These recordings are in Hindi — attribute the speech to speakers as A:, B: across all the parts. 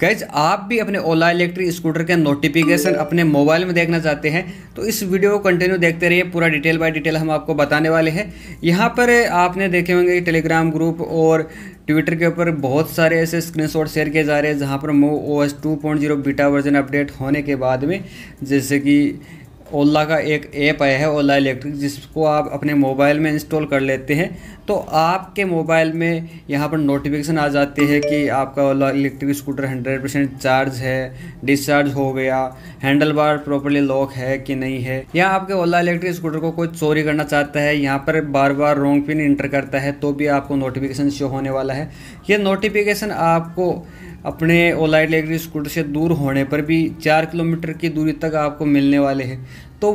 A: गैज आप भी अपने ओला इलेक्ट्रिक स्कूटर के नोटिफिकेशन अपने मोबाइल में देखना चाहते हैं तो इस वीडियो को कंटिन्यू देखते रहिए पूरा डिटेल बाय डिटेल हम आपको बताने वाले हैं यहाँ पर आपने देखे होंगे टेलीग्राम ग्रुप और ट्विटर के ऊपर बहुत सारे ऐसे स्क्रीनशॉट शेयर किए जा रहे हैं जहाँ पर move O S two point zero beta version update होने के बाद में जैसे कि ओला का एक ऐप आया है ओला इलेक्ट्रिक जिसको आप अपने मोबाइल में इंस्टॉल कर लेते हैं तो आपके मोबाइल में यहाँ पर नोटिफिकेशन आ जाते हैं कि आपका Ola electric scooter 100 percent charge है डिस्चार्ज हो गया हैंडल बार प्रॉपरली लॉक है कि नहीं है या आपके ओला इलेक्ट्रिक स्कूटर को कोई चोरी करना चाहता है यहाँ पर बार बार रॉन्ग पिन इंटर करता है तो भी आपको नोटिफिकेशन शो होने वाला है ये नोटिफिकेशन आपको अपने ओला इलेक्ट्रिक स्कूटर से दूर होने पर भी चार किलोमीटर की दूरी तक आपको मिलने वाले हैं तो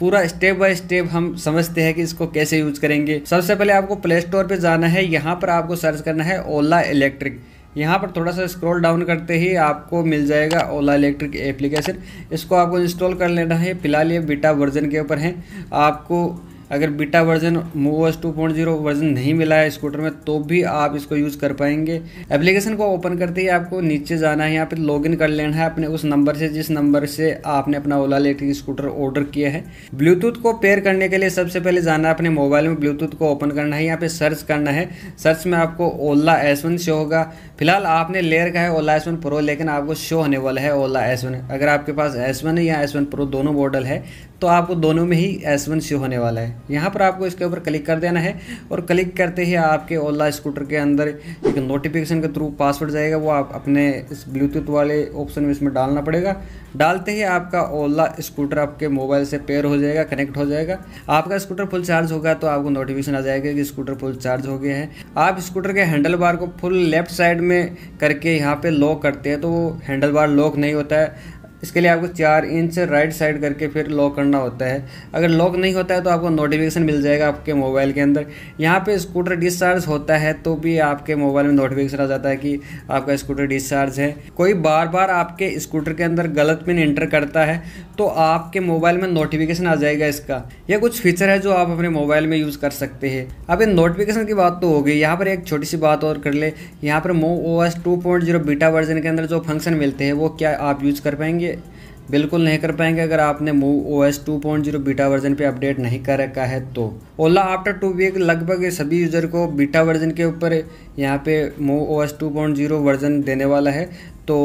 A: पूरा स्टेप बाय स्टेप हम समझते हैं कि इसको कैसे यूज करेंगे सबसे पहले आपको प्ले स्टोर पर जाना है यहाँ पर आपको सर्च करना है ओला इलेक्ट्रिक यहाँ पर थोड़ा सा स्क्रॉल डाउन करते ही आपको मिल जाएगा ओला इलेक्ट्रिक एप्लीकेशन इसको आपको इंस्टॉल कर लेना है फिलहाल ये बीटा वर्जन के ऊपर है आपको अगर beta version move S two point zero version नहीं मिला है स्कूटर में तो भी आप इसको यूज़ कर पाएंगे एप्लीकेशन को ओपन करते ही आपको नीचे जाना है यहाँ पर लॉग इन कर लेना है अपने उस नंबर से जिस नंबर से आपने अपना ओला इलेक्ट्रिक स्कूटर ऑर्डर किया है ब्लूटूथ को पेयर करने के लिए सबसे पहले जाना है अपने मोबाइल में ब्लूटूथ को ओपन करना है यहाँ पे सर्च करना है सर्च में आपको ओला एस वन शो होगा फिलहाल आपने ले रखा है ओला एस वन प्रो लेकिन आपको शो होने वाला है ओला एस वन अगर आपके पास एस वन या एस वन प्रो दोनों मॉडल है तो आपको दोनों में ही एस वन शो होने वाला है यहाँ पर आपको इसके ऊपर क्लिक कर देना है और क्लिक करते ही आपके ओला स्कूटर के अंदर एक नोटिफिकेशन के थ्रू पासवर्ड जाएगा वो आप अपने इस ब्लूटूथ वाले ऑप्शन में इसमें डालना पड़ेगा डालते ही आपका ओला स्कूटर आपके मोबाइल से पेयर हो जाएगा कनेक्ट हो जाएगा आपका स्कूटर फुल चार्ज होगा तो आपको नोटिफिकेशन आ जाएगा कि स्कूटर फुल चार्ज हो गया है आप स्कूटर के हैंडल बार को फुल लेफ्ट साइड में करके यहाँ पे लॉक करते हैं तो वो हैंडल बार लॉक नहीं होता है इसके लिए आपको चार इंच राइट साइड करके फिर लॉक करना होता है अगर लॉक नहीं होता है तो आपको नोटिफिकेशन मिल जाएगा आपके मोबाइल के अंदर यहाँ पे स्कूटर डिस्चार्ज होता है तो भी आपके मोबाइल में नोटिफिकेशन आ जाता है कि आपका स्कूटर डिस्चार्ज है कोई बार बार आपके स्कूटर के अंदर गलत पिन इंटर करता है तो आपके मोबाइल में नोटिफिकेशन आ जाएगा इसका यह कुछ फीचर है जो आप अपने मोबाइल में यूज़ कर सकते हैं अब इन नोटिफिकेशन की बात तो हो गई यहाँ पर एक छोटी सी बात और कर ले यहाँ पर move O S two point zero beta version के अंदर जो फंक्शन मिलते हैं वो क्या आप यूज़ कर पाएंगे बिल्कुल नहीं कर पाएंगे अगर आपने move O S two point zero beta version पे अपडेट नहीं कर रखा है तो ओला आफ्टर टू वीक लगभग सभी यूज़र को बीटा वर्जन के ऊपर यहाँ पे move O S two point zero version देने वाला है तो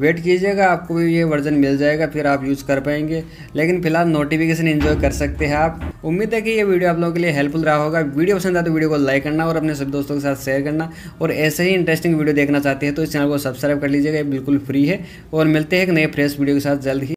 A: वेट कीजिएगा आपको भी ये वर्जन मिल जाएगा फिर आप यूज़ कर पाएंगे लेकिन फिलहाल नोटिफिकेशन एंजॉय कर सकते हैं आप उम्मीद है कि ये वीडियो आप लोगों के लिए हेल्पफुल रहा होगा वीडियो पसंद आए तो वीडियो को लाइक करना और अपने सभी दोस्तों के साथ शेयर करना और ऐसे ही इंटरेस्टिंग वीडियो देखना चाहते हैं तो इस चैनल को सब्सक्राइब कर लीजिएगा बिल्कुल फ्री है और मिलते हैं एक नए फ्रेश वीडियो के साथ जल्द ही